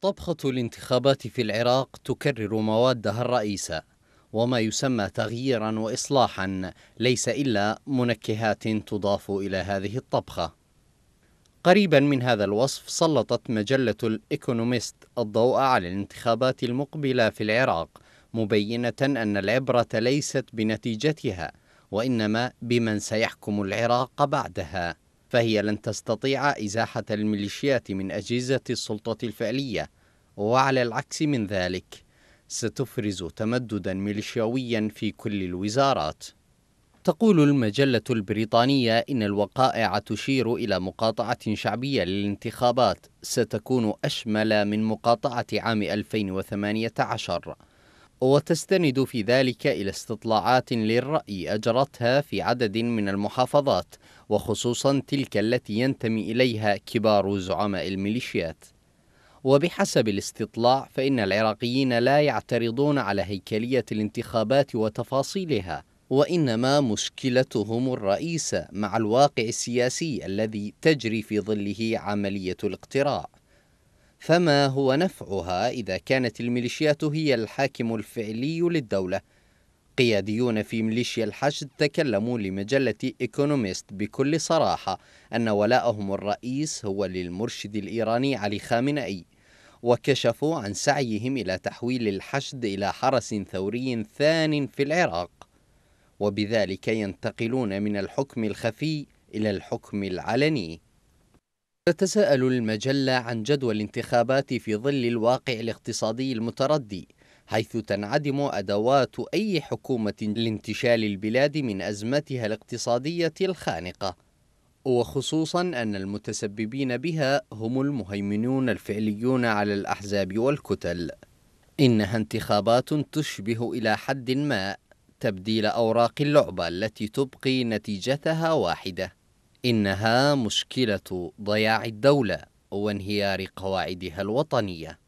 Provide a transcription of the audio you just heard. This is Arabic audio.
طبخة الانتخابات في العراق تكرر موادها الرئيسة وما يسمى تغييرا وإصلاحا ليس إلا منكهات تضاف إلى هذه الطبخة قريبا من هذا الوصف سلطت مجلة الإيكونوميست الضوء على الانتخابات المقبلة في العراق مبينة أن العبرة ليست بنتيجتها وإنما بمن سيحكم العراق بعدها فهي لن تستطيع إزاحة الميليشيات من أجهزة السلطة الفعلية وعلى العكس من ذلك ستفرز تمددا ميليشياويا في كل الوزارات تقول المجلة البريطانية إن الوقائع تشير إلى مقاطعة شعبية للانتخابات ستكون أشمل من مقاطعة عام 2018 وتستند في ذلك إلى استطلاعات للرأي أجرتها في عدد من المحافظات وخصوصا تلك التي ينتمي إليها كبار زعماء الميليشيات وبحسب الاستطلاع فإن العراقيين لا يعترضون على هيكلية الانتخابات وتفاصيلها وإنما مشكلتهم الرئيسة مع الواقع السياسي الذي تجري في ظله عملية الاقتراع فما هو نفعها إذا كانت الميليشيات هي الحاكم الفعلي للدولة؟ قياديون في ميليشيا الحشد تكلموا لمجلة إيكونوميست بكل صراحة أن ولاءهم الرئيس هو للمرشد الإيراني علي خامنئي وكشفوا عن سعيهم إلى تحويل الحشد إلى حرس ثوري ثان في العراق وبذلك ينتقلون من الحكم الخفي إلى الحكم العلني تتساءل المجلة عن جدوى الانتخابات في ظل الواقع الاقتصادي المتردي حيث تنعدم أدوات أي حكومة لانتشال البلاد من أزمتها الاقتصادية الخانقة وخصوصا أن المتسببين بها هم المهيمنون الفعليون على الأحزاب والكتل إنها انتخابات تشبه إلى حد ما تبديل أوراق اللعبة التي تبقي نتيجتها واحدة إنها مشكلة ضياع الدولة وانهيار قواعدها الوطنية